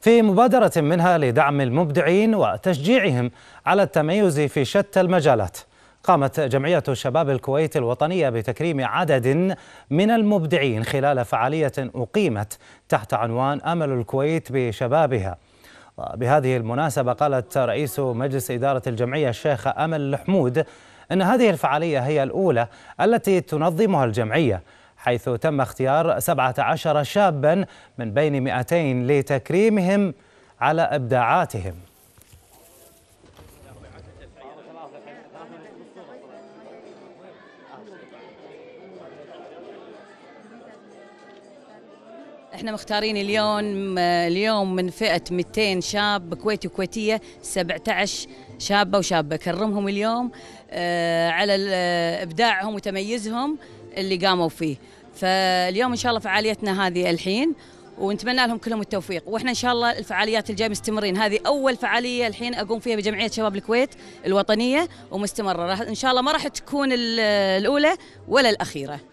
في مبادرة منها لدعم المبدعين وتشجيعهم على التميز في شتى المجالات قامت جمعية شباب الكويت الوطنية بتكريم عدد من المبدعين خلال فعالية أقيمت تحت عنوان أمل الكويت بشبابها وبهذه المناسبة قالت رئيس مجلس إدارة الجمعية الشيخة أمل الحمود أن هذه الفعالية هي الأولى التي تنظمها الجمعية حيث تم اختيار 17 شابا من بين 200 لتكريمهم على إبداعاتهم احنا مختارين اليوم اليوم من فئه 200 شاب كويتي وكويتيه 17 شابه وشابه كرمهم اليوم آه، على آه، ابداعهم وتميزهم اللي قاموا فيه فاليوم ان شاء الله فعاليتنا هذه الحين ونتمنى لهم كلهم التوفيق واحنا ان شاء الله الفعاليات الجايه مستمرين هذه اول فعاليه الحين اقوم فيها بجمعيه شباب الكويت الوطنيه ومستمره ان شاء الله ما راح تكون الاولى ولا الاخيره